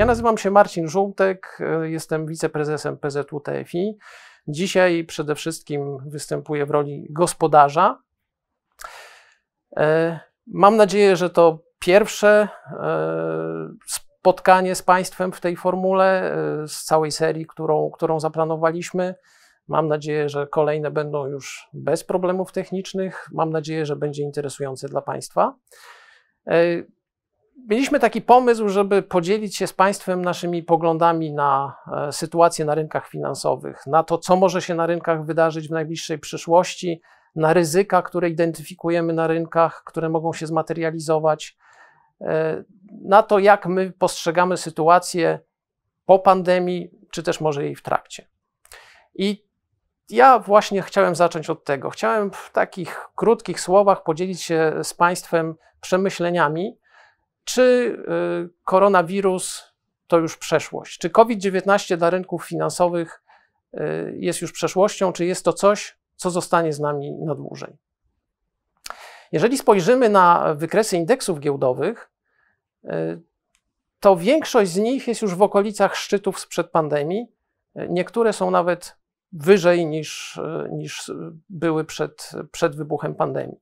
Ja nazywam się Marcin Żółtek, e, jestem wiceprezesem PZU TFI. Dzisiaj przede wszystkim występuję w roli gospodarza. E, mam nadzieję, że to pierwsze e, spotkanie z Państwem w tej formule, z całej serii, którą, którą zaplanowaliśmy. Mam nadzieję, że kolejne będą już bez problemów technicznych. Mam nadzieję, że będzie interesujące dla Państwa. Mieliśmy taki pomysł, żeby podzielić się z Państwem naszymi poglądami na e, sytuację na rynkach finansowych, na to, co może się na rynkach wydarzyć w najbliższej przyszłości, na ryzyka, które identyfikujemy na rynkach, które mogą się zmaterializować, e, na to, jak my postrzegamy sytuację po pandemii, czy też może jej w trakcie. I ja właśnie chciałem zacząć od tego. Chciałem w takich krótkich słowach podzielić się z Państwem przemyśleniami czy y, koronawirus to już przeszłość? Czy COVID-19 dla rynków finansowych y, jest już przeszłością? Czy jest to coś, co zostanie z nami na dłużej? Jeżeli spojrzymy na wykresy indeksów giełdowych, y, to większość z nich jest już w okolicach szczytów sprzed pandemii. Niektóre są nawet wyżej niż, niż były przed, przed wybuchem pandemii.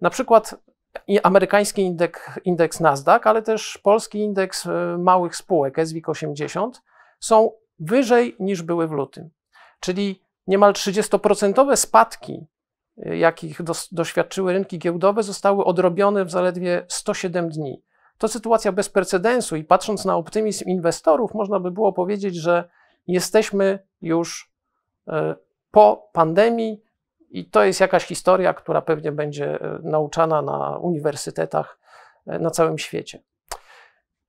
Na przykład amerykański indeks, indeks Nasdaq, ale też polski indeks e, małych spółek SWIG 80 są wyżej niż były w lutym. Czyli niemal 30% spadki, e, jakich dos, doświadczyły rynki giełdowe, zostały odrobione w zaledwie 107 dni. To sytuacja bez precedensu i patrząc na optymizm inwestorów, można by było powiedzieć, że jesteśmy już e, po pandemii, i to jest jakaś historia, która pewnie będzie e, nauczana na uniwersytetach e, na całym świecie.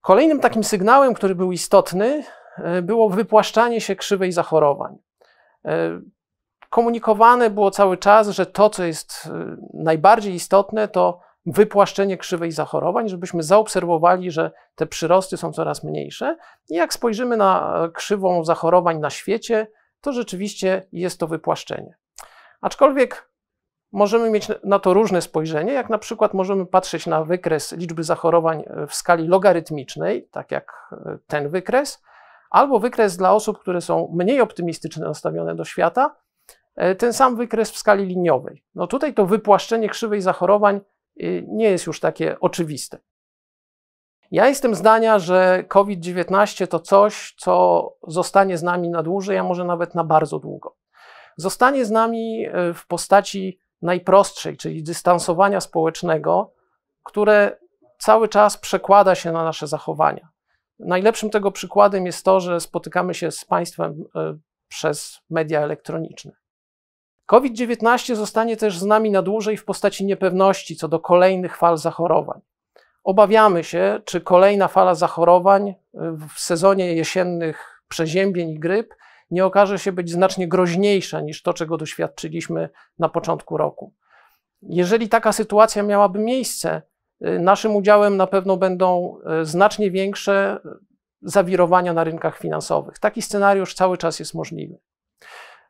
Kolejnym takim sygnałem, który był istotny, e, było wypłaszczanie się krzywej zachorowań. Komunikowane było cały czas, że to, co jest najbardziej istotne, to wypłaszczenie krzywej zachorowań, żebyśmy zaobserwowali, że te przyrosty są coraz mniejsze. I jak spojrzymy na krzywą zachorowań na świecie, to rzeczywiście jest to wypłaszczenie. Aczkolwiek możemy mieć na to różne spojrzenie, jak na przykład możemy patrzeć na wykres liczby zachorowań e, w skali logarytmicznej, tak jak e, ten wykres, albo wykres dla osób, które są mniej optymistycznie nastawione do świata, e, ten sam wykres w skali liniowej. No tutaj to wypłaszczenie krzywej zachorowań nie jest już takie oczywiste. Ja jestem zdania, że COVID-19 to coś, co zostanie z nami na dłużej, a może nawet na bardzo długo zostanie z nami e, w postaci najprostszej, czyli dystansowania społecznego, które cały czas przekłada się na nasze zachowania. Najlepszym tego przykładem jest to, że spotykamy się z państwem e, przez media elektroniczne. COVID-19 zostanie też z nami na dłużej w postaci niepewności co do kolejnych fal zachorowań. Obawiamy się, czy kolejna fala zachorowań e, w sezonie jesiennych przeziębień i gryp nie okaże się być znacznie groźniejsza niż to, czego doświadczyliśmy na początku roku. Jeżeli taka sytuacja miałaby miejsce, y, naszym udziałem na pewno będą y, znacznie większe y, zawirowania na rynkach finansowych. Taki scenariusz cały czas jest możliwy.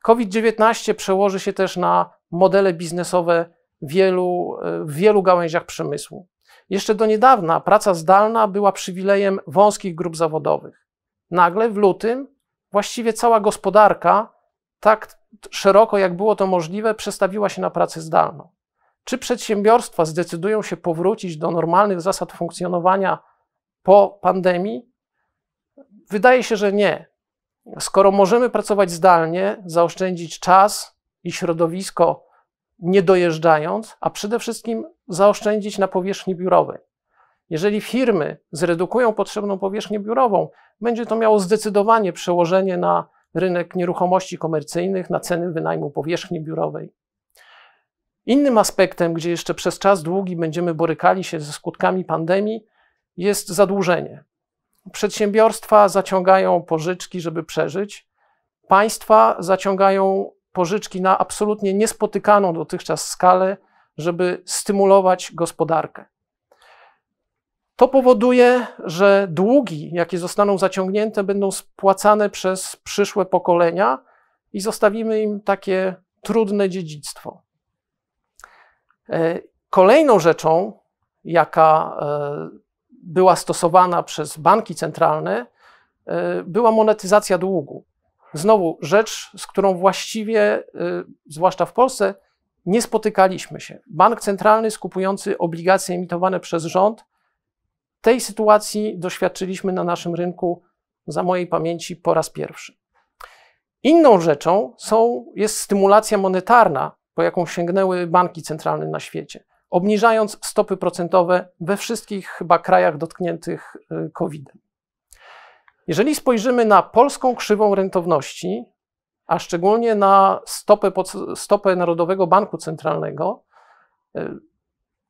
COVID-19 przełoży się też na modele biznesowe wielu, w wielu gałęziach przemysłu. Jeszcze do niedawna praca zdalna była przywilejem wąskich grup zawodowych. Nagle w lutym właściwie cała gospodarka, tak szeroko jak było to możliwe, przestawiła się na pracę zdalną. Czy przedsiębiorstwa zdecydują się powrócić do normalnych zasad funkcjonowania po pandemii? Wydaje się, że nie. Skoro możemy pracować zdalnie, zaoszczędzić czas i środowisko, nie dojeżdżając, a przede wszystkim zaoszczędzić na powierzchni biurowej. Jeżeli firmy zredukują potrzebną powierzchnię biurową, będzie to miało zdecydowanie przełożenie na rynek nieruchomości komercyjnych, na ceny wynajmu powierzchni biurowej. Innym aspektem, gdzie jeszcze przez czas długi będziemy borykali się ze skutkami pandemii, jest zadłużenie. Przedsiębiorstwa zaciągają pożyczki, żeby przeżyć. Państwa zaciągają pożyczki na absolutnie niespotykaną dotychczas skalę, żeby stymulować gospodarkę. To powoduje, że długi, jakie zostaną zaciągnięte, będą spłacane przez przyszłe pokolenia i zostawimy im takie trudne dziedzictwo. E, kolejną rzeczą, jaka e, była stosowana przez banki centralne, e, była monetyzacja długu. Znowu rzecz, z którą właściwie, zwłaszcza w Polsce, nie spotykaliśmy się. Bank centralny skupujący obligacje emitowane przez rząd tej sytuacji doświadczyliśmy na naszym rynku za mojej pamięci po raz pierwszy. Inną rzeczą są, jest stymulacja monetarna, po jaką sięgnęły banki centralne na świecie, obniżając stopy procentowe we wszystkich chyba krajach dotkniętych y, COVID-em. Jeżeli spojrzymy na polską krzywą rentowności, a szczególnie na stopę, stopę Narodowego Banku Centralnego, y,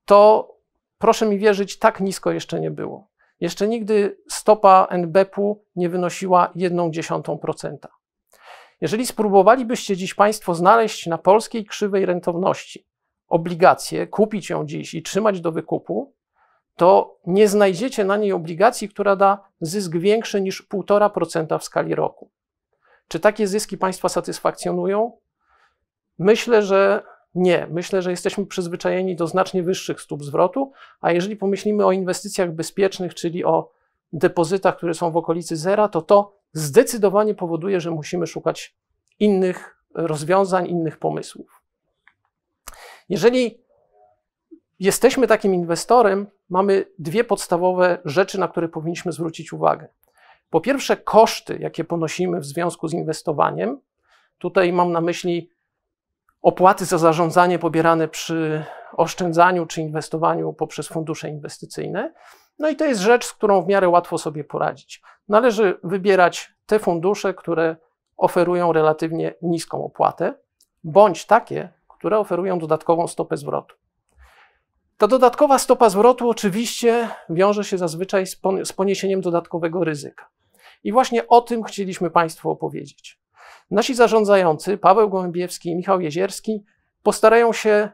to proszę mi wierzyć, tak nisko jeszcze nie było. Jeszcze nigdy stopa NBP-u nie wynosiła 1,1%. Jeżeli spróbowalibyście dziś Państwo znaleźć na polskiej krzywej rentowności obligację, kupić ją dziś i trzymać do wykupu, to nie znajdziecie na niej obligacji, która da zysk większy niż 1,5% w skali roku. Czy takie zyski Państwa satysfakcjonują? Myślę, że nie, myślę, że jesteśmy przyzwyczajeni do znacznie wyższych stóp zwrotu, a jeżeli pomyślimy o inwestycjach bezpiecznych, czyli o depozytach, które są w okolicy zera, to to zdecydowanie powoduje, że musimy szukać innych rozwiązań, innych pomysłów. Jeżeli jesteśmy takim inwestorem, mamy dwie podstawowe rzeczy, na które powinniśmy zwrócić uwagę. Po pierwsze, koszty, jakie ponosimy w związku z inwestowaniem. Tutaj mam na myśli opłaty za zarządzanie pobierane przy oszczędzaniu czy inwestowaniu poprzez fundusze inwestycyjne. No i to jest rzecz, z którą w miarę łatwo sobie poradzić. Należy wybierać te fundusze, które oferują relatywnie niską opłatę, bądź takie, które oferują dodatkową stopę zwrotu. Ta dodatkowa stopa zwrotu oczywiście wiąże się zazwyczaj z poniesieniem dodatkowego ryzyka. I właśnie o tym chcieliśmy Państwu opowiedzieć. Nasi zarządzający, Paweł Gołębiewski i Michał Jezierski, postarają się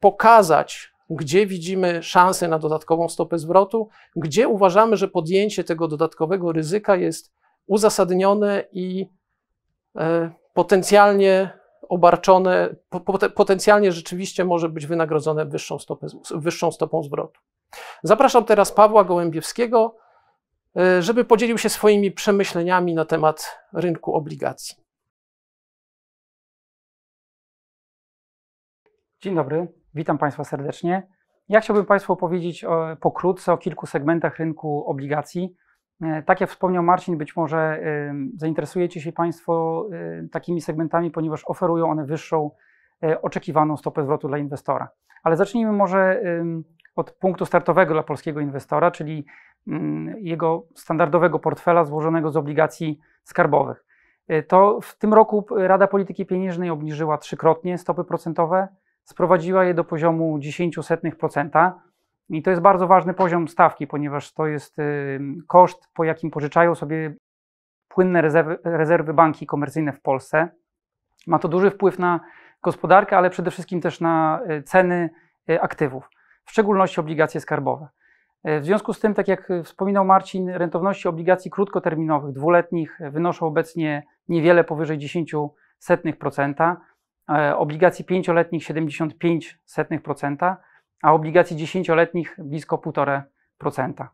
pokazać, gdzie widzimy szansę na dodatkową stopę zwrotu, gdzie uważamy, że podjęcie tego dodatkowego ryzyka jest uzasadnione i e, potencjalnie obarczone, po, potencjalnie rzeczywiście może być wynagrodzone wyższą, stopę, wyższą stopą zwrotu. Zapraszam teraz Pawła Gołębiewskiego, e, żeby podzielił się swoimi przemyśleniami na temat rynku obligacji. Dzień dobry, witam Państwa serdecznie. Ja chciałbym Państwu opowiedzieć o, pokrótce o kilku segmentach rynku obligacji. E, tak jak wspomniał Marcin, być może zainteresujecie się Państwo e, takimi segmentami, ponieważ oferują one wyższą e, oczekiwaną stopę zwrotu dla inwestora. Ale zacznijmy może od punktu startowego dla polskiego inwestora, czyli mm, jego standardowego portfela złożonego z obligacji skarbowych. To w tym roku Rada Polityki Pieniężnej obniżyła trzykrotnie stopy procentowe sprowadziła je do poziomu 0,10%. I to jest bardzo ważny poziom stawki, ponieważ to jest y, koszt, po jakim pożyczają sobie płynne rezerwy, rezerwy banki komercyjne w Polsce. Ma to duży wpływ na gospodarkę, ale przede wszystkim też na y, ceny y, aktywów, w szczególności obligacje skarbowe. W związku z tym, tak jak wspominał Marcin, rentowności obligacji krótkoterminowych, dwuletnich wynoszą obecnie niewiele powyżej 10%. E, obligacji pięcioletnich 75%, a obligacji dziesięcioletnich blisko 1,5%.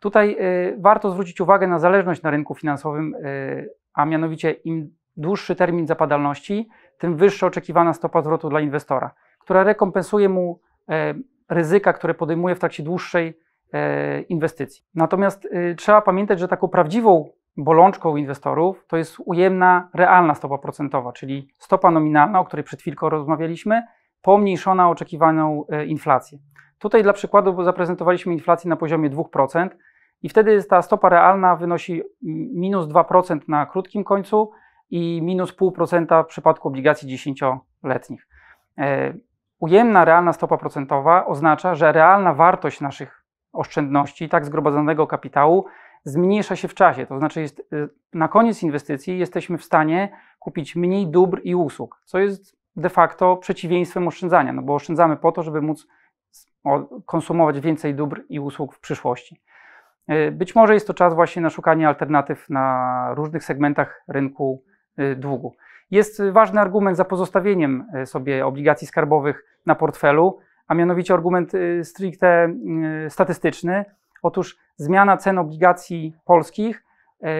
Tutaj y, warto zwrócić uwagę na zależność na rynku finansowym, y, a mianowicie im dłuższy termin zapadalności, tym wyższa oczekiwana stopa zwrotu dla inwestora, która rekompensuje mu e, ryzyka, które podejmuje w trakcie dłuższej e, inwestycji. Natomiast y, trzeba pamiętać, że taką prawdziwą bolączką inwestorów to jest ujemna realna stopa procentowa, czyli stopa nominalna, o której przed chwilką rozmawialiśmy, pomniejszona oczekiwaną e, inflację. Tutaj dla przykładu zaprezentowaliśmy inflację na poziomie 2% i wtedy ta stopa realna wynosi minus 2% na krótkim końcu i minus 0,5% w przypadku obligacji 10-letnich. E, ujemna realna stopa procentowa oznacza, że realna wartość naszych oszczędności, tak zgromadzonego kapitału, zmniejsza się w czasie. To znaczy, jest, y, na koniec inwestycji jesteśmy w stanie kupić mniej dóbr i usług, co jest de facto przeciwieństwem oszczędzania, no bo oszczędzamy po to, żeby móc konsumować więcej dóbr i usług w przyszłości. Y, być może jest to czas właśnie na szukanie alternatyw na różnych segmentach rynku y, długu. Jest ważny argument za pozostawieniem sobie obligacji skarbowych na portfelu, a mianowicie argument stricte statystyczny, Otóż zmiana cen obligacji polskich e, e,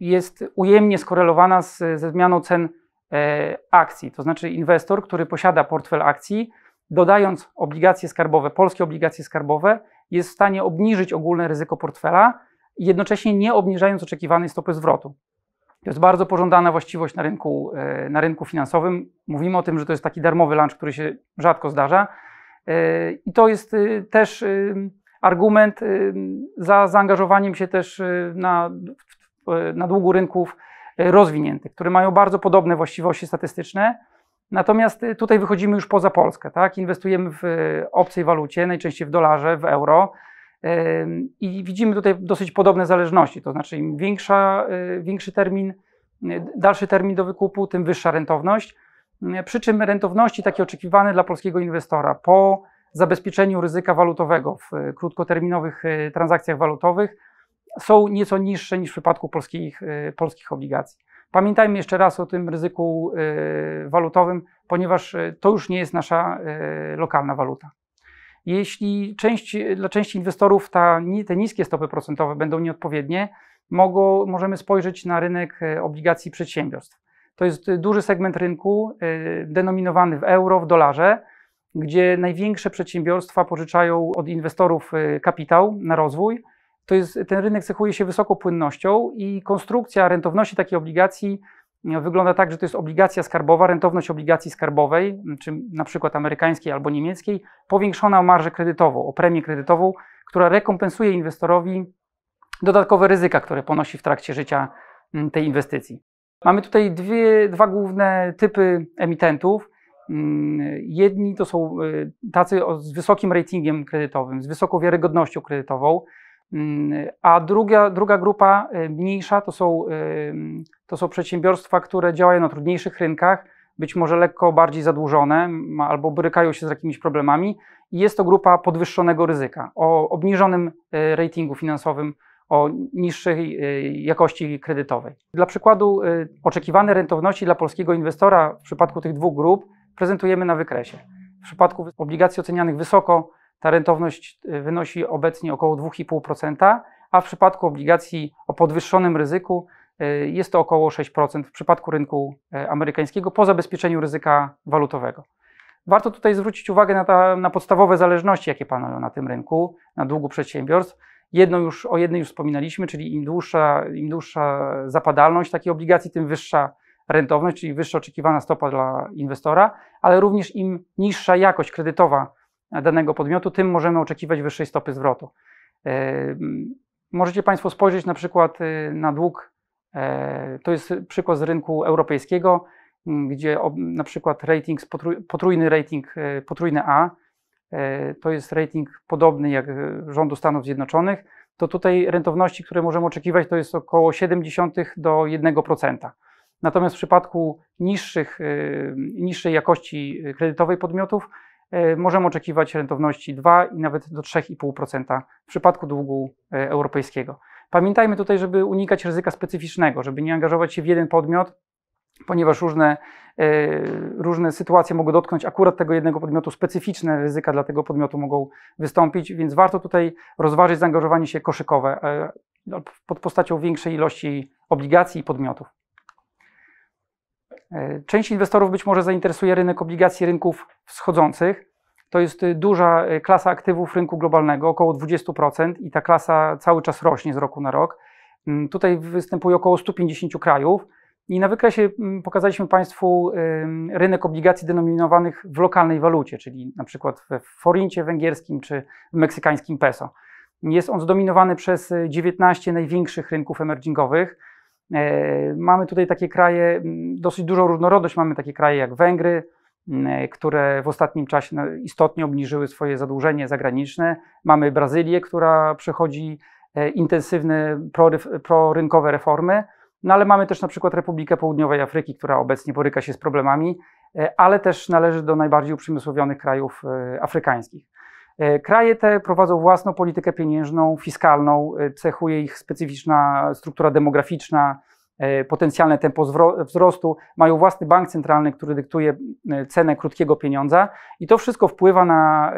jest ujemnie skorelowana z, ze zmianą cen e, akcji. To znaczy inwestor, który posiada portfel akcji, dodając obligacje skarbowe, polskie obligacje skarbowe, jest w stanie obniżyć ogólne ryzyko portfela, jednocześnie nie obniżając oczekiwanej stopy zwrotu. To jest bardzo pożądana właściwość na rynku, na rynku finansowym. Mówimy o tym, że to jest taki darmowy lunch, który się rzadko zdarza, i to jest y, też y, argument y, za zaangażowaniem się też na, na długu rynków rozwiniętych, które mają bardzo podobne właściwości statystyczne. Natomiast tutaj wychodzimy już poza Polskę, tak? Inwestujemy w obcej walucie, najczęściej w dolarze, w euro. I widzimy tutaj dosyć podobne zależności, to znaczy im większa, większy termin, dalszy termin do wykupu, tym wyższa rentowność. Mm, przy czym rentowności takie oczekiwane dla polskiego inwestora po zabezpieczeniu ryzyka walutowego w y, krótkoterminowych y, transakcjach walutowych są nieco niższe niż w przypadku polskich, y, polskich obligacji. Pamiętajmy jeszcze raz o tym ryzyku walutowym, ponieważ to już nie jest nasza lokalna waluta. Jeśli część, dla części inwestorów ta, te niskie stopy procentowe będą nieodpowiednie, mogą, możemy spojrzeć na rynek obligacji przedsiębiorstw. To jest duży segment rynku y, denominowany w euro, w dolarze, gdzie największe przedsiębiorstwa pożyczają od inwestorów y, kapitał na rozwój. To jest, ten rynek cechuje się wysoką płynnością i konstrukcja rentowności takiej obligacji y, wygląda tak, że to jest obligacja skarbowa, rentowność obligacji skarbowej, czy na przykład amerykańskiej albo niemieckiej, powiększona o marżę kredytową, o premię kredytową, która rekompensuje inwestorowi dodatkowe ryzyka, które ponosi w trakcie życia mm, tej inwestycji. Mamy tutaj dwie, dwa główne typy emitentów. Mm, jedni to są y, tacy z wysokim ratingiem kredytowym, z wysoką wiarygodnością kredytową, mm, a druga, druga grupa, y, mniejsza, to są, y, to są przedsiębiorstwa, które działają na trudniejszych rynkach, być może lekko bardziej zadłużone albo borykają się z jakimiś problemami. Jest to grupa podwyższonego ryzyka o obniżonym ratingu finansowym o niższej e, jakości kredytowej. Dla przykładu, e, oczekiwane rentowności dla polskiego inwestora w przypadku tych dwóch grup prezentujemy na wykresie. W przypadku obligacji ocenianych wysoko ta rentowność e, wynosi obecnie około 2,5%, a w przypadku obligacji o podwyższonym ryzyku jest to około 6% w przypadku rynku amerykańskiego po zabezpieczeniu ryzyka walutowego. Warto tutaj zwrócić uwagę na, ta, na podstawowe zależności, jakie panują na tym rynku, na długu przedsiębiorstw Jedno już, o jednej już wspominaliśmy, czyli im dłuższa, im dłuższa zapadalność takiej obligacji, tym wyższa rentowność, czyli wyższa oczekiwana stopa dla inwestora, ale również im niższa jakość kredytowa danego podmiotu, tym możemy oczekiwać wyższej stopy zwrotu. Yy, możecie Państwo spojrzeć na przykład yy, na dług, yy, to jest przykład z rynku europejskiego, gdzie na przykład rating, potrójny rating, potrójny A E, to jest rating podobny jak rządu Stanów Zjednoczonych, to tutaj rentowności, które możemy oczekiwać, to jest około 0,7 do 1%. Natomiast w przypadku niższych, e, niższej jakości kredytowej podmiotów e, możemy oczekiwać rentowności 2 i nawet do 3,5% w przypadku długu europejskiego. Pamiętajmy tutaj, żeby unikać ryzyka specyficznego, żeby nie angażować się w jeden podmiot, ponieważ różne, e, różne sytuacje mogą dotknąć akurat tego jednego podmiotu, specyficzne ryzyka dla tego podmiotu mogą wystąpić, więc warto tutaj rozważyć zaangażowanie się koszykowe e, no, pod postacią większej ilości obligacji i podmiotów. E, część inwestorów być może zainteresuje rynek obligacji rynków wschodzących. To jest duża klasa aktywów rynku globalnego, około 20% i ta klasa cały czas rośnie z roku na rok. Mm, tutaj występuje około 150 krajów. I na wykresie mm, pokazaliśmy Państwu rynek obligacji denominowanych w lokalnej walucie, czyli na przykład w forincie węgierskim czy w meksykańskim peso. Jest on zdominowany przez 19 y, największych rynków emergingowych. E, mamy tutaj takie kraje, mm, dosyć dużą różnorodność. Mamy takie kraje jak Węgry, mm, e, które w ostatnim czasie no, istotnie obniżyły swoje zadłużenie zagraniczne. Mamy Brazylię, która przechodzi e, intensywne prorynkowe reformy. No ale mamy też na przykład Republikę Południowej Afryki, która obecnie boryka się z problemami, e, ale też należy do najbardziej uprzemysłowionych krajów e, afrykańskich. E, kraje te prowadzą własną politykę pieniężną, fiskalną, cechuje ich specyficzna struktura demograficzna, potencjalne tempo wzrostu, mają własny bank centralny, który dyktuje cenę krótkiego pieniądza i to wszystko wpływa na,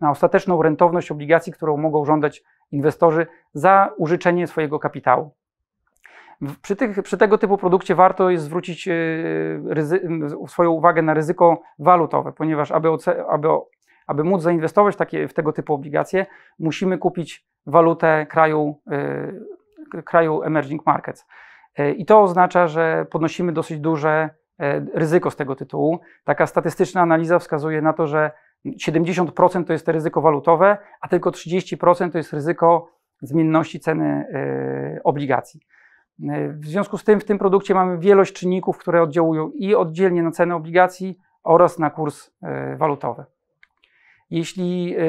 na ostateczną rentowność obligacji, którą mogą żądać inwestorzy za użyczenie swojego kapitału. Przy, tych, przy tego typu produkcie warto jest zwrócić e, ryzy, swoją uwagę na ryzyko walutowe, ponieważ aby, aby, aby móc zainwestować takie, w tego typu obligacje, musimy kupić walutę kraju, e, kraju emerging markets. E, I to oznacza, że podnosimy dosyć duże ryzyko z tego tytułu. Taka statystyczna analiza wskazuje na to, że 70% to jest ryzyko walutowe, a tylko 30% to jest ryzyko zmienności ceny obligacji. W związku z tym w tym produkcie mamy wielość czynników, które oddziałują i oddzielnie na cenę obligacji oraz na kurs e, walutowy. Jeśli e,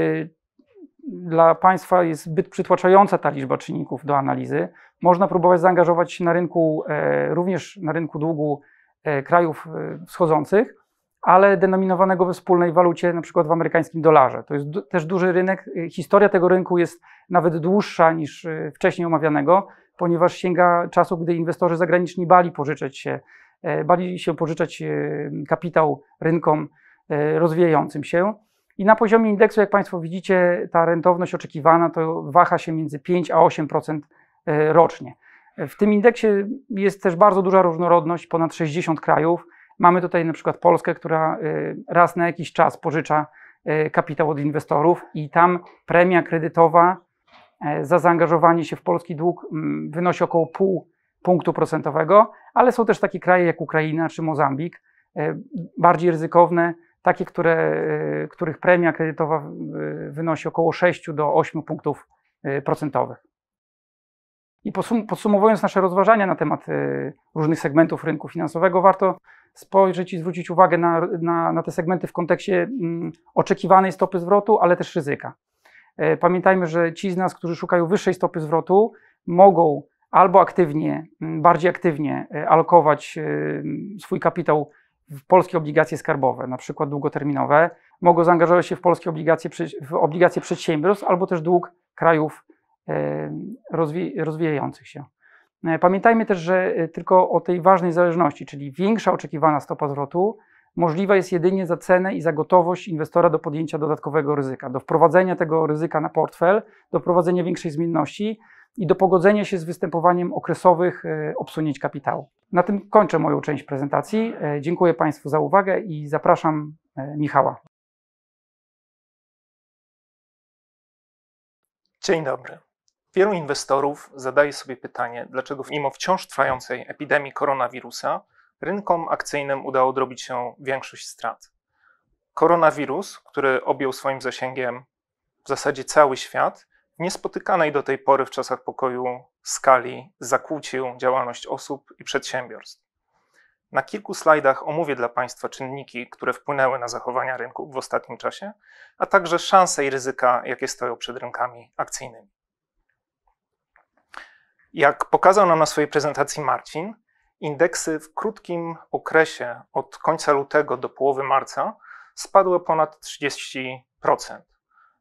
dla Państwa jest zbyt przytłaczająca ta liczba czynników do analizy, można próbować zaangażować się na rynku, e, również na rynku długu krajów wschodzących, ale denominowanego we wspólnej walucie, na przykład w amerykańskim dolarze. To jest też duży rynek. Historia tego rynku jest nawet dłuższa niż wcześniej omawianego ponieważ sięga czasu, gdy inwestorzy zagraniczni bali pożyczać się, e, bali się pożyczać e, kapitał rynkom e, rozwijającym się. I na poziomie indeksu, jak Państwo widzicie, ta rentowność oczekiwana to waha się między 5 a 8% rocznie. W tym indeksie jest też bardzo duża różnorodność, ponad 60 krajów. Mamy tutaj na przykład Polskę, która raz na jakiś czas pożycza kapitał od inwestorów i tam premia kredytowa E, za zaangażowanie się w polski dług mm, wynosi około pół punktu procentowego, ale są też takie kraje jak Ukraina czy Mozambik, e, bardziej ryzykowne, takie, które, e, których premia kredytowa wynosi około 6 do 8 punktów procentowych. I podsum podsumowując nasze rozważania na temat różnych segmentów rynku finansowego, warto spojrzeć i zwrócić uwagę na, na, na te segmenty w kontekście mm, oczekiwanej stopy zwrotu, ale też ryzyka. E, pamiętajmy, że ci z nas, którzy szukają wyższej stopy zwrotu, mogą albo aktywnie, mm, bardziej aktywnie e, alokować e, swój kapitał w polskie obligacje skarbowe, na przykład długoterminowe, mogą zaangażować się w polskie obligacje, w obligacje przedsiębiorstw albo też dług krajów rozwi rozwijających się. Pamiętajmy też, że tylko o tej ważnej zależności, czyli większa oczekiwana stopa zwrotu możliwa jest jedynie za cenę i za gotowość inwestora do podjęcia dodatkowego ryzyka, do wprowadzenia tego ryzyka na portfel, do wprowadzenia większej zmienności i do pogodzenia się z występowaniem okresowych e, obsunięć kapitału. Na tym kończę moją część prezentacji. E, dziękuję Państwu za uwagę i zapraszam e, Michała. Dzień dobry. Wielu inwestorów zadaje sobie pytanie, dlaczego mimo wciąż trwającej epidemii koronawirusa rynkom akcyjnym udało odrobić się większość strat. Koronawirus, który objął swoim zasięgiem w zasadzie cały świat, w niespotykanej do tej pory w czasach pokoju skali zakłócił działalność osób i przedsiębiorstw. Na kilku slajdach omówię dla Państwa czynniki, które wpłynęły na zachowania rynku w ostatnim czasie, a także szanse i ryzyka, jakie stoją przed rynkami akcyjnymi. Jak pokazał nam na swojej prezentacji Marcin, Indeksy w krótkim okresie od końca lutego do połowy marca spadły ponad 30%.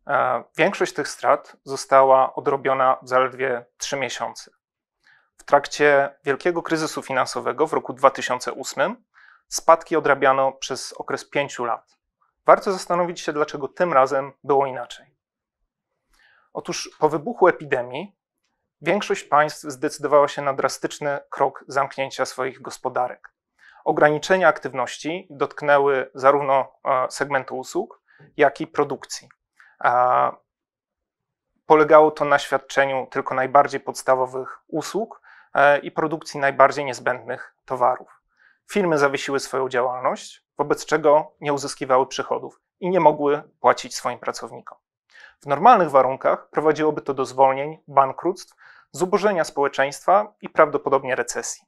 E, większość tych strat została odrobiona w zaledwie 3 miesiące. W trakcie wielkiego kryzysu finansowego w roku 2008 spadki odrabiano przez okres 5 lat. Warto zastanowić się, dlaczego tym razem było inaczej. Otóż po wybuchu epidemii Większość państw zdecydowała się na drastyczny krok zamknięcia swoich gospodarek. Ograniczenia aktywności dotknęły zarówno e, segmentu usług, jak i produkcji. Polegało to na świadczeniu tylko najbardziej podstawowych usług e, i produkcji najbardziej niezbędnych towarów. Firmy zawiesiły swoją działalność, wobec czego nie uzyskiwały przychodów i nie mogły płacić swoim pracownikom. W normalnych warunkach prowadziłoby to do zwolnień, bankructw, zubożenia społeczeństwa i prawdopodobnie recesji.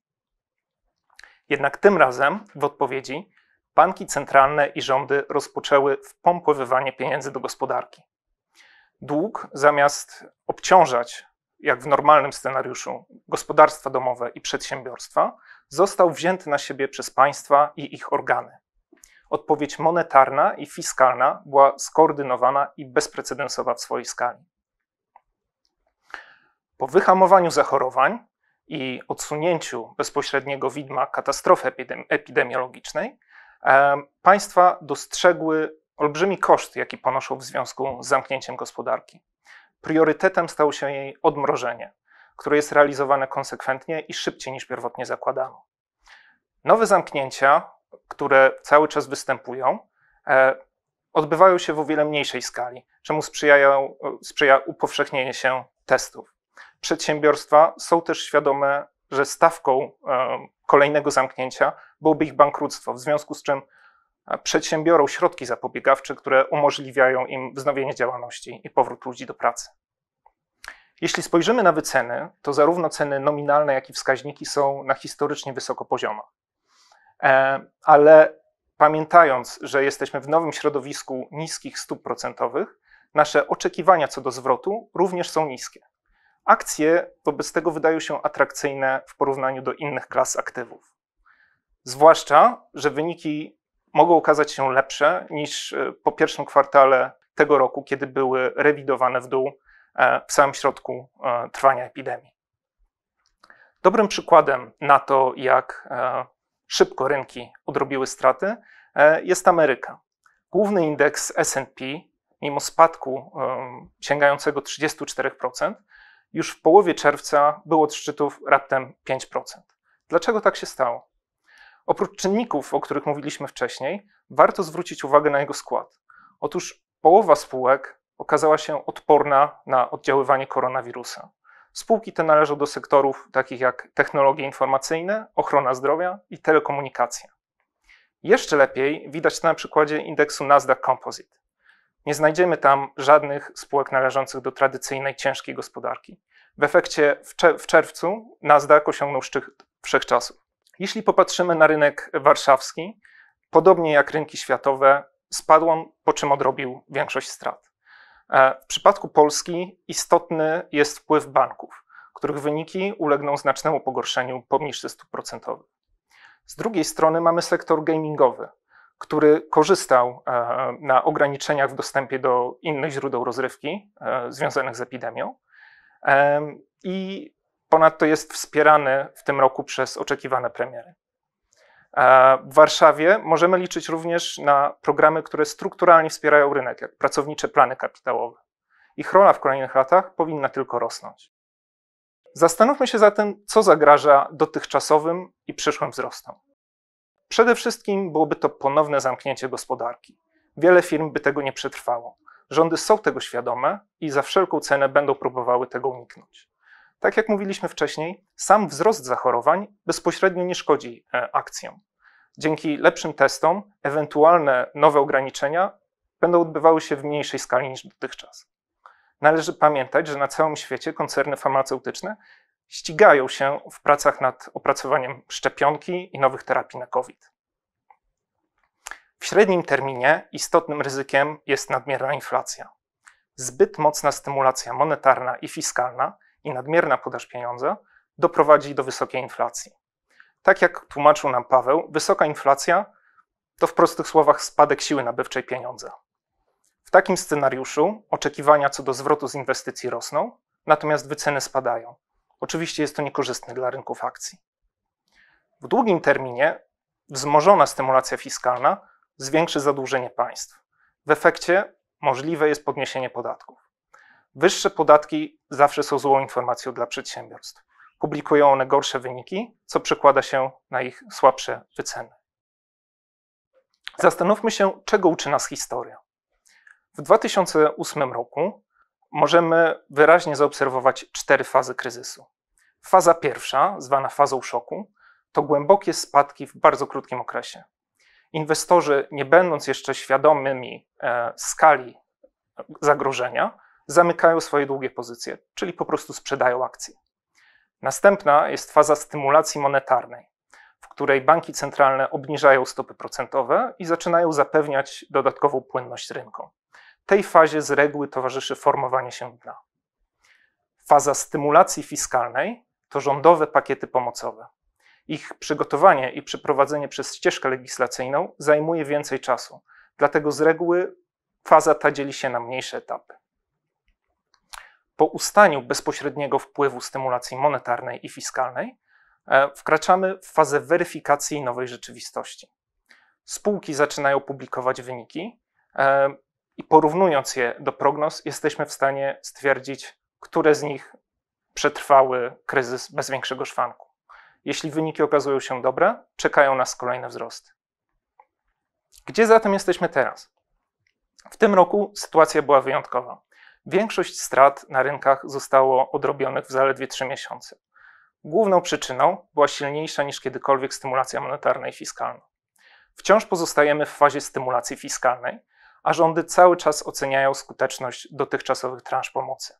Jednak tym razem w odpowiedzi banki centralne i rządy rozpoczęły wpompowywanie pieniędzy do gospodarki. Dług zamiast obciążać, jak w normalnym scenariuszu, gospodarstwa domowe i przedsiębiorstwa, został wzięty na siebie przez państwa i ich organy odpowiedź monetarna i fiskalna była skoordynowana i bezprecedensowa w swojej skali. Po wyhamowaniu zachorowań i odsunięciu bezpośredniego widma katastrofy epidemi epidemiologicznej, e, państwa dostrzegły olbrzymi koszt, jaki ponoszą w związku z zamknięciem gospodarki. Priorytetem stało się jej odmrożenie, które jest realizowane konsekwentnie i szybciej niż pierwotnie zakładano. Nowe zamknięcia które cały czas występują, e, odbywają się w o wiele mniejszej skali, czemu sprzyjają, sprzyja upowszechnienie się testów. Przedsiębiorstwa są też świadome, że stawką e, kolejnego zamknięcia byłoby ich bankructwo, w związku z czym e, przedsiębiorą środki zapobiegawcze, które umożliwiają im wznowienie działalności i powrót ludzi do pracy. Jeśli spojrzymy na wyceny, to zarówno ceny nominalne, jak i wskaźniki są na historycznie wysoko poziomach. E, ale pamiętając, że jesteśmy w nowym środowisku niskich stóp procentowych, nasze oczekiwania co do zwrotu również są niskie. Akcje wobec tego wydają się atrakcyjne w porównaniu do innych klas aktywów. Zwłaszcza, że wyniki mogą okazać się lepsze niż e, po pierwszym kwartale tego roku, kiedy były rewidowane w dół e, w samym środku trwania epidemii. Dobrym przykładem na to, jak szybko rynki odrobiły straty, e, jest Ameryka. Główny indeks SP, mimo spadku e, sięgającego 34%, już w połowie czerwca był od szczytów raptem 5%. Dlaczego tak się stało? Oprócz czynników, o których mówiliśmy wcześniej, warto zwrócić uwagę na jego skład. Otóż połowa spółek okazała się odporna na oddziaływanie koronawirusa. Spółki te należą do sektorów takich jak technologie informacyjne, ochrona zdrowia i telekomunikacja. Jeszcze lepiej widać to na przykładzie indeksu Nasdaq Composite. Nie znajdziemy tam żadnych spółek należących do tradycyjnej ciężkiej gospodarki. W efekcie w czerwcu Nasdaq osiągnął szczyt wszechczasów. Jeśli popatrzymy na rynek warszawski, podobnie jak rynki światowe, spadł on, po czym odrobił większość strat. E, w przypadku Polski istotny jest wpływ banków, których wyniki ulegną znacznemu pogorszeniu poniżej stóp procentowych. Z drugiej strony mamy sektor gamingowy, który korzystał e, na ograniczeniach w dostępie do innych źródeł rozrywki e, związanych z epidemią i ponadto jest wspierany w tym roku przez oczekiwane premiery. W Warszawie możemy liczyć również na programy, które strukturalnie wspierają rynek, jak pracownicze plany kapitałowe. Ich rola w kolejnych latach powinna tylko rosnąć. Zastanówmy się zatem, co zagraża dotychczasowym i przyszłym wzrostom. Przede wszystkim byłoby to ponowne zamknięcie gospodarki. Wiele firm by tego nie przetrwało. Rządy są tego świadome i za wszelką cenę będą próbowały tego uniknąć. Tak jak mówiliśmy wcześniej, sam wzrost zachorowań bezpośrednio nie szkodzi e, akcjom. Dzięki lepszym testom ewentualne nowe ograniczenia będą odbywały się w mniejszej skali niż dotychczas. Należy pamiętać, że na całym świecie koncerny farmaceutyczne ścigają się w pracach nad opracowaniem szczepionki i nowych terapii na COVID. W średnim terminie istotnym ryzykiem jest nadmierna inflacja. Zbyt mocna stymulacja monetarna i fiskalna i nadmierna podaż pieniądza doprowadzi do wysokiej inflacji. Tak jak tłumaczył nam Paweł, wysoka inflacja to w prostych słowach spadek siły nabywczej pieniądza. W takim scenariuszu oczekiwania co do zwrotu z inwestycji rosną, natomiast wyceny spadają. Oczywiście jest to niekorzystne dla rynków akcji. W długim terminie wzmożona stymulacja fiskalna zwiększy zadłużenie państw. W efekcie możliwe jest podniesienie podatków. Wyższe podatki zawsze są złą informacją dla przedsiębiorstw publikują one gorsze wyniki, co przekłada się na ich słabsze wyceny. Zastanówmy się, czego uczy nas historia. W 2008 roku możemy wyraźnie zaobserwować cztery fazy kryzysu. Faza pierwsza, zwana fazą szoku, to głębokie spadki w bardzo krótkim okresie. Inwestorzy, nie będąc jeszcze świadomymi e, skali zagrożenia, zamykają swoje długie pozycje, czyli po prostu sprzedają akcje. Następna jest faza stymulacji monetarnej, w której banki centralne obniżają stopy procentowe i zaczynają zapewniać dodatkową płynność rynkom. Tej fazie z reguły towarzyszy formowanie się dna. Faza stymulacji fiskalnej to rządowe pakiety pomocowe. Ich przygotowanie i przeprowadzenie przez ścieżkę legislacyjną zajmuje więcej czasu, dlatego z reguły faza ta dzieli się na mniejsze etapy po ustaniu bezpośredniego wpływu stymulacji monetarnej i fiskalnej, e, wkraczamy w fazę weryfikacji nowej rzeczywistości. Spółki zaczynają publikować wyniki e, i porównując je do prognoz, jesteśmy w stanie stwierdzić, które z nich przetrwały kryzys bez większego szwanku. Jeśli wyniki okazują się dobre, czekają nas kolejne wzrosty. Gdzie zatem jesteśmy teraz? W tym roku sytuacja była wyjątkowa. Większość strat na rynkach zostało odrobionych w zaledwie 3 miesiące. Główną przyczyną była silniejsza niż kiedykolwiek stymulacja monetarna i fiskalna. Wciąż pozostajemy w fazie stymulacji fiskalnej, a rządy cały czas oceniają skuteczność dotychczasowych transz pomocy.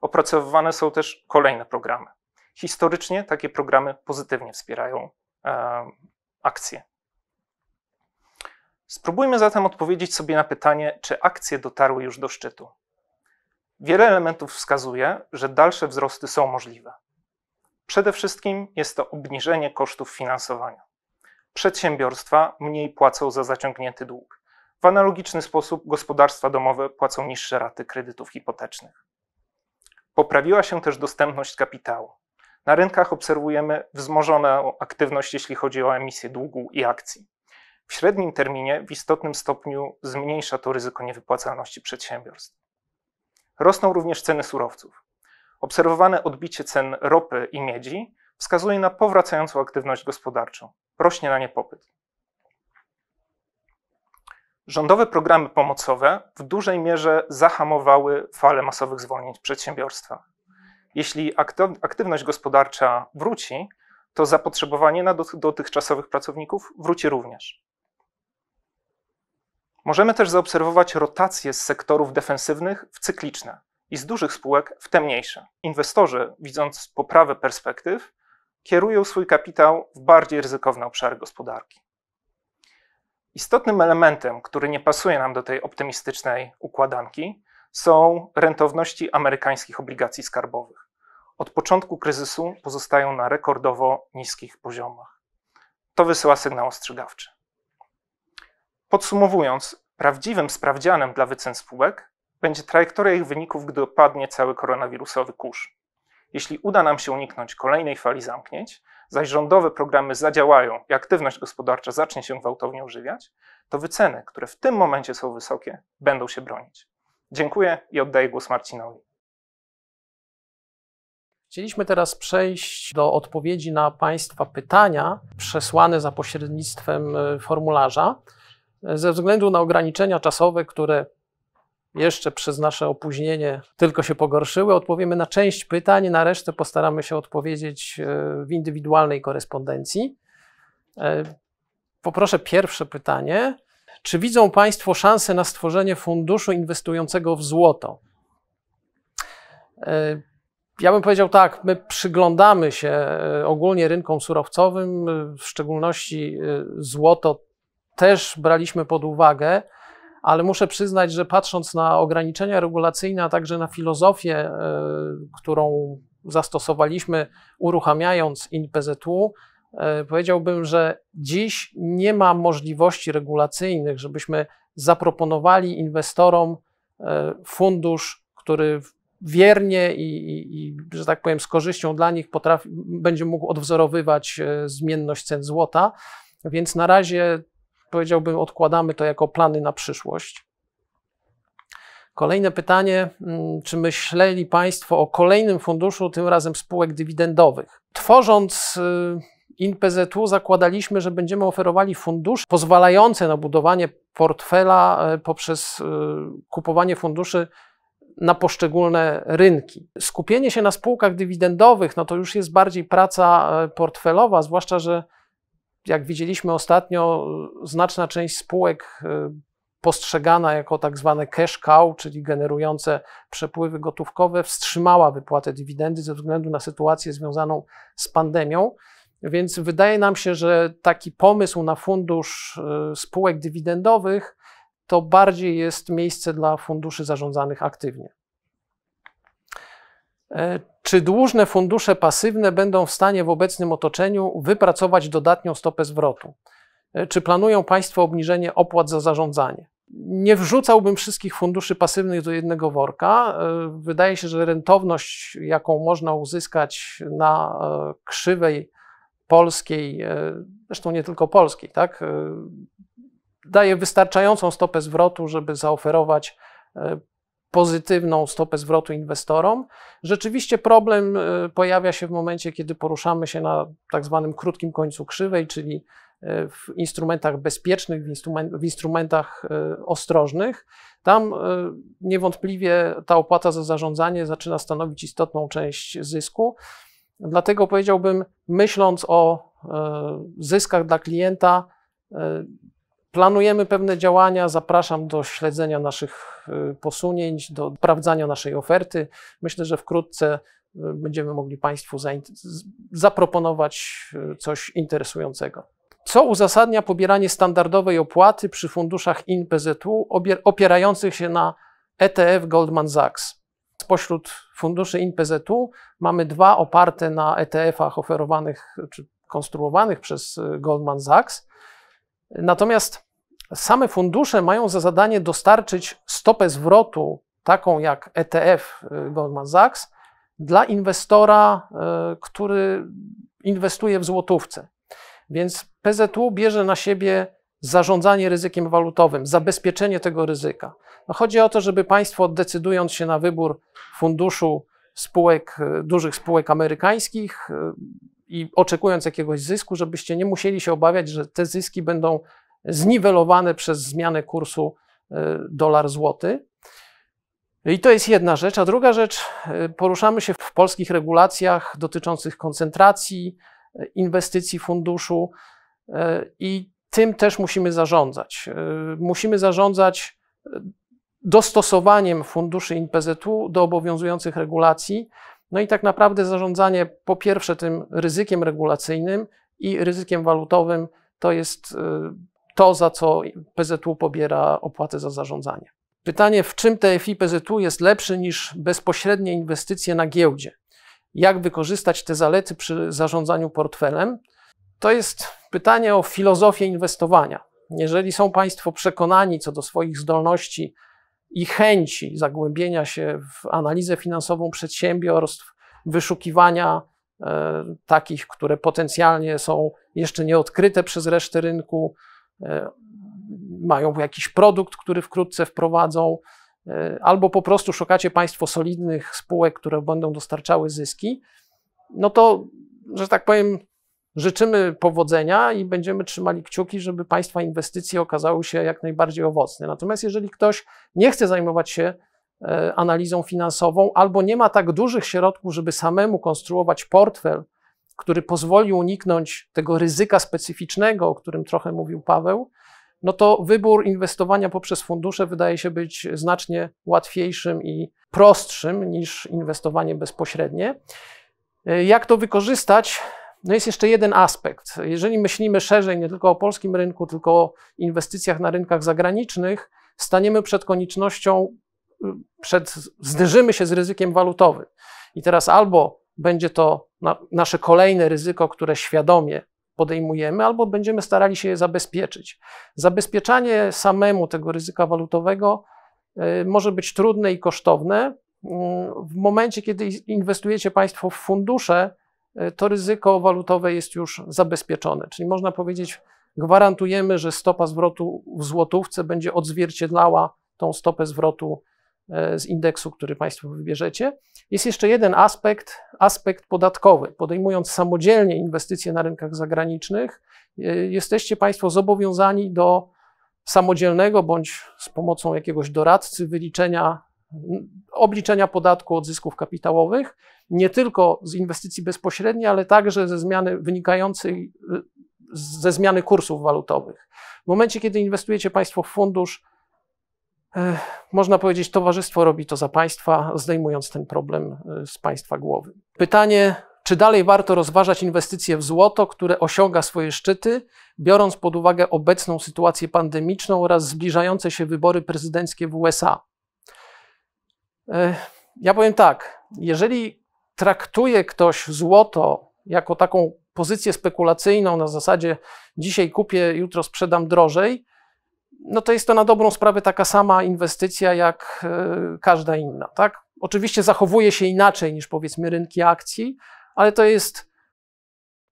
Opracowywane są też kolejne programy. Historycznie takie programy pozytywnie wspierają e, akcje. Spróbujmy zatem odpowiedzieć sobie na pytanie, czy akcje dotarły już do szczytu. Wiele elementów wskazuje, że dalsze wzrosty są możliwe. Przede wszystkim jest to obniżenie kosztów finansowania. Przedsiębiorstwa mniej płacą za zaciągnięty dług. W analogiczny sposób gospodarstwa domowe płacą niższe raty kredytów hipotecznych. Poprawiła się też dostępność kapitału. Na rynkach obserwujemy wzmożoną aktywność, jeśli chodzi o emisję długu i akcji. W średnim terminie w istotnym stopniu zmniejsza to ryzyko niewypłacalności przedsiębiorstw. Rosną również ceny surowców. Obserwowane odbicie cen ropy i miedzi wskazuje na powracającą aktywność gospodarczą. Rośnie na nie popyt. Rządowe programy pomocowe w dużej mierze zahamowały falę masowych zwolnień w przedsiębiorstwach. Jeśli aktywność gospodarcza wróci, to zapotrzebowanie na dotychczasowych pracowników wróci również. Możemy też zaobserwować rotację z sektorów defensywnych w cykliczne i z dużych spółek w te mniejsze. Inwestorzy, widząc poprawę perspektyw, kierują swój kapitał w bardziej ryzykowne obszary gospodarki. Istotnym elementem, który nie pasuje nam do tej optymistycznej układanki, są rentowności amerykańskich obligacji skarbowych. Od początku kryzysu pozostają na rekordowo niskich poziomach. To wysyła sygnał ostrzegawczy. Podsumowując, prawdziwym sprawdzianem dla wycen spółek będzie trajektoria ich wyników, gdy opadnie cały koronawirusowy kurz. Jeśli uda nam się uniknąć kolejnej fali zamknięć, zaś rządowe programy zadziałają i aktywność gospodarcza zacznie się gwałtownie ożywiać, to wyceny, które w tym momencie są wysokie, będą się bronić. Dziękuję i oddaję głos Marcinowi. Chcieliśmy teraz przejść do odpowiedzi na Państwa pytania przesłane za pośrednictwem e, formularza ze względu na ograniczenia czasowe, które jeszcze przez nasze opóźnienie tylko się pogorszyły, odpowiemy na część pytań, na resztę postaramy się odpowiedzieć e, w indywidualnej korespondencji. E, poproszę pierwsze pytanie. Czy widzą Państwo szansę na stworzenie funduszu inwestującego w złoto? E, ja bym powiedział tak, my przyglądamy się ogólnie rynkom surowcowym, w szczególności złoto też braliśmy pod uwagę, ale muszę przyznać, że patrząc na ograniczenia regulacyjne, a także na filozofię, e, którą zastosowaliśmy, uruchamiając INPZU, e, powiedziałbym, że dziś nie ma możliwości regulacyjnych, żebyśmy zaproponowali inwestorom e, fundusz, który wiernie i, i, i, że tak powiem, z korzyścią dla nich potrafi, będzie mógł odwzorowywać zmienność cen złota. Więc na razie powiedziałbym, odkładamy to jako plany na przyszłość. Kolejne pytanie, mm, czy myśleli Państwo o kolejnym funduszu, tym razem spółek dywidendowych? Tworząc InPZU y, zakładaliśmy, że będziemy oferowali fundusz pozwalający na budowanie portfela e, poprzez y, kupowanie funduszy na poszczególne rynki. Skupienie się na spółkach dywidendowych, no to już jest bardziej praca e, portfelowa, zwłaszcza, że jak widzieliśmy ostatnio, znaczna część spółek y, postrzegana jako tak zwane cash cow, czyli generujące przepływy gotówkowe, wstrzymała wypłatę dywidendy ze względu na sytuację związaną z pandemią. Więc wydaje nam się, że taki pomysł na fundusz y, spółek dywidendowych to bardziej jest miejsce dla funduszy zarządzanych aktywnie. E, czy dłużne fundusze pasywne będą w stanie w obecnym otoczeniu wypracować dodatnią stopę zwrotu? E, czy planują Państwo obniżenie opłat za zarządzanie? Nie wrzucałbym wszystkich funduszy pasywnych do jednego worka. E, wydaje się, że rentowność, jaką można uzyskać na krzywej polskiej, zresztą nie tylko polskiej, tak, daje wystarczającą stopę zwrotu, żeby zaoferować pozytywną stopę zwrotu inwestorom. Rzeczywiście problem e, pojawia się w momencie, kiedy poruszamy się na tak zwanym krótkim końcu krzywej, czyli e, w instrumentach bezpiecznych, w, instrument, w instrumentach e, ostrożnych. Tam niewątpliwie ta opłata za zarządzanie zaczyna stanowić istotną część zysku. Dlatego powiedziałbym, myśląc o zyskach dla klienta, Planujemy pewne działania, zapraszam do śledzenia naszych y, posunięć, do sprawdzania naszej oferty. Myślę, że wkrótce y, będziemy mogli Państwu zaproponować y, coś interesującego. Co uzasadnia pobieranie standardowej opłaty przy funduszach INPZU opierających się na ETF Goldman Sachs? Spośród funduszy INPZU mamy dwa oparte na ETF-ach oferowanych czy konstruowanych przez Goldman Sachs. Natomiast same fundusze mają za zadanie dostarczyć stopę zwrotu, taką jak ETF y, Goldman Sachs, dla inwestora, y, który inwestuje w złotówce. Więc PZU bierze na siebie zarządzanie ryzykiem walutowym, zabezpieczenie tego ryzyka. No chodzi o to, żeby państwo decydując się na wybór funduszu spółek, y, dużych spółek amerykańskich, i oczekując jakiegoś zysku, żebyście nie musieli się obawiać, że te zyski będą zniwelowane przez zmianę kursu e, dolar-złoty. I to jest jedna rzecz. A druga rzecz, e, poruszamy się w polskich regulacjach dotyczących koncentracji, e, inwestycji funduszu i tym też musimy zarządzać. Musimy zarządzać dostosowaniem funduszy INPZ-u do obowiązujących regulacji, no i tak naprawdę zarządzanie po pierwsze tym ryzykiem regulacyjnym i ryzykiem walutowym to jest y, to, za co PZU pobiera opłaty za zarządzanie. Pytanie, w czym TFI PZU jest lepszy niż bezpośrednie inwestycje na giełdzie? Jak wykorzystać te zalety przy zarządzaniu portfelem? To jest pytanie o filozofię inwestowania. Jeżeli są Państwo przekonani co do swoich zdolności i chęci zagłębienia się w analizę finansową przedsiębiorstw, wyszukiwania e, takich, które potencjalnie są jeszcze nieodkryte przez resztę rynku, e, mają jakiś produkt, który wkrótce wprowadzą, e, albo po prostu szukacie Państwo solidnych spółek, które będą dostarczały zyski, no to, że tak powiem, Życzymy powodzenia i będziemy trzymali kciuki, żeby Państwa inwestycje okazały się jak najbardziej owocne. Natomiast jeżeli ktoś nie chce zajmować się e, analizą finansową albo nie ma tak dużych środków, żeby samemu konstruować portfel, który pozwoli uniknąć tego ryzyka specyficznego, o którym trochę mówił Paweł, no to wybór inwestowania poprzez fundusze wydaje się być znacznie łatwiejszym i prostszym niż inwestowanie bezpośrednie. E, jak to wykorzystać? No jest jeszcze jeden aspekt. Jeżeli myślimy szerzej nie tylko o polskim rynku, tylko o inwestycjach na rynkach zagranicznych, staniemy przed koniecznością, y, przed, zderzymy się z ryzykiem walutowym. I teraz albo będzie to na, nasze kolejne ryzyko, które świadomie podejmujemy, albo będziemy starali się je zabezpieczyć. Zabezpieczanie samemu tego ryzyka walutowego y, może być trudne i kosztowne. Y, w momencie, kiedy inwestujecie Państwo w fundusze, E, to ryzyko walutowe jest już zabezpieczone. Czyli można powiedzieć, gwarantujemy, że stopa zwrotu w złotówce będzie odzwierciedlała tą stopę zwrotu e, z indeksu, który Państwo wybierzecie. Jest jeszcze jeden aspekt, aspekt podatkowy. Podejmując samodzielnie inwestycje na rynkach zagranicznych, e, jesteście Państwo zobowiązani do samodzielnego bądź z pomocą jakiegoś doradcy wyliczenia, obliczenia podatku od zysków kapitałowych nie tylko z inwestycji bezpośrednich, ale także ze zmiany wynikającej ze zmiany kursów walutowych. W momencie, kiedy inwestujecie Państwo w fundusz, eh, można powiedzieć, towarzystwo robi to za Państwa, zdejmując ten problem eh, z Państwa głowy. Pytanie, czy dalej warto rozważać inwestycje w złoto, które osiąga swoje szczyty, biorąc pod uwagę obecną sytuację pandemiczną oraz zbliżające się wybory prezydenckie w USA? Eh, ja powiem tak, jeżeli traktuje ktoś złoto jako taką pozycję spekulacyjną na zasadzie dzisiaj kupię, jutro sprzedam drożej, no to jest to na dobrą sprawę taka sama inwestycja jak e, każda inna. Tak? Oczywiście zachowuje się inaczej niż powiedzmy rynki akcji, ale to jest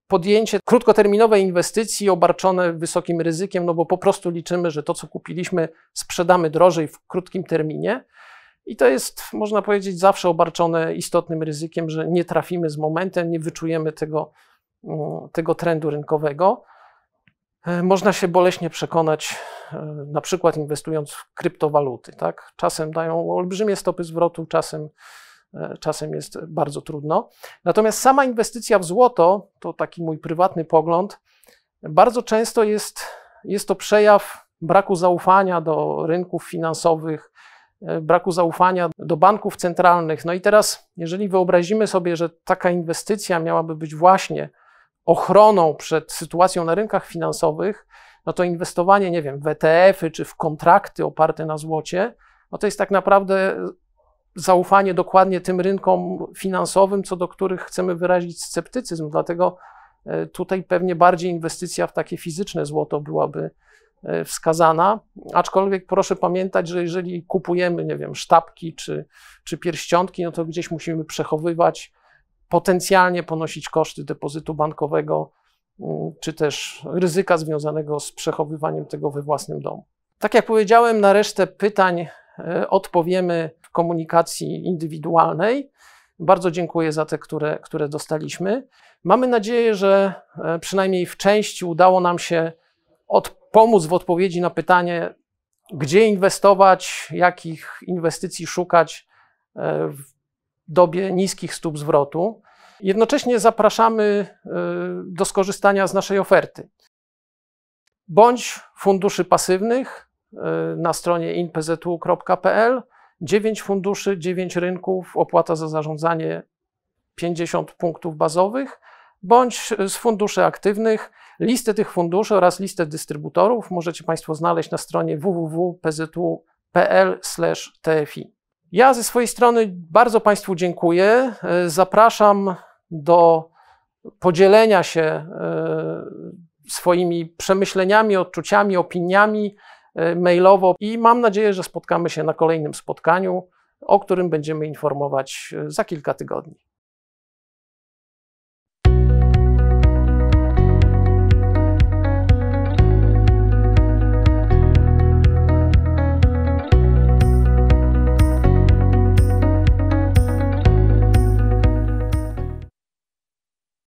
podjęcie krótkoterminowej inwestycji obarczone wysokim ryzykiem, no bo po prostu liczymy, że to, co kupiliśmy, sprzedamy drożej w krótkim terminie. I to jest, można powiedzieć, zawsze obarczone istotnym ryzykiem, że nie trafimy z momentem, nie wyczujemy tego, mm, tego trendu rynkowego. E, można się boleśnie przekonać, e, na przykład inwestując w kryptowaluty. Tak? Czasem dają olbrzymie stopy zwrotu, czasem, e, czasem jest bardzo trudno. Natomiast sama inwestycja w złoto, to taki mój prywatny pogląd, bardzo często jest, jest to przejaw braku zaufania do rynków finansowych, E, braku zaufania do banków centralnych. No i teraz, jeżeli wyobrazimy sobie, że taka inwestycja miałaby być właśnie ochroną przed sytuacją na rynkach finansowych, no to inwestowanie, nie wiem, w ETF-y czy w kontrakty oparte na złocie, no to jest tak naprawdę zaufanie dokładnie tym rynkom finansowym, co do których chcemy wyrazić sceptycyzm. Dlatego e, tutaj pewnie bardziej inwestycja w takie fizyczne złoto byłaby E, wskazana, aczkolwiek proszę pamiętać, że jeżeli kupujemy, nie wiem, sztabki czy, czy pierścionki, no to gdzieś musimy przechowywać, potencjalnie ponosić koszty depozytu bankowego, mm, czy też ryzyka związanego z przechowywaniem tego we własnym domu. Tak jak powiedziałem, na resztę pytań e, odpowiemy w komunikacji indywidualnej. Bardzo dziękuję za te, które, które dostaliśmy. Mamy nadzieję, że e, przynajmniej w części udało nam się odpowiedzieć pomóc w odpowiedzi na pytanie, gdzie inwestować, jakich inwestycji szukać e, w dobie niskich stóp zwrotu. Jednocześnie zapraszamy e, do skorzystania z naszej oferty. Bądź funduszy pasywnych e, na stronie inpztu.pl 9 funduszy, 9 rynków, opłata za zarządzanie 50 punktów bazowych, bądź z funduszy aktywnych Listę tych funduszy oraz listę dystrybutorów możecie Państwo znaleźć na stronie www.pzu.pl/tfi. Ja ze swojej strony bardzo Państwu dziękuję. E, zapraszam do podzielenia się e, swoimi przemyśleniami, odczuciami, opiniami e, mailowo i mam nadzieję, że spotkamy się na kolejnym spotkaniu, o którym będziemy informować za kilka tygodni.